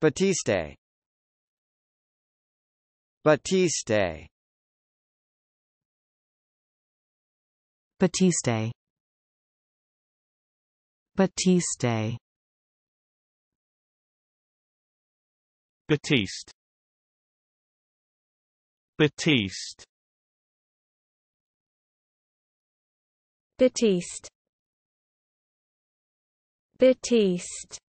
Batiste Batiste Batiste Batiste Batiste Batiste Batiste Batiste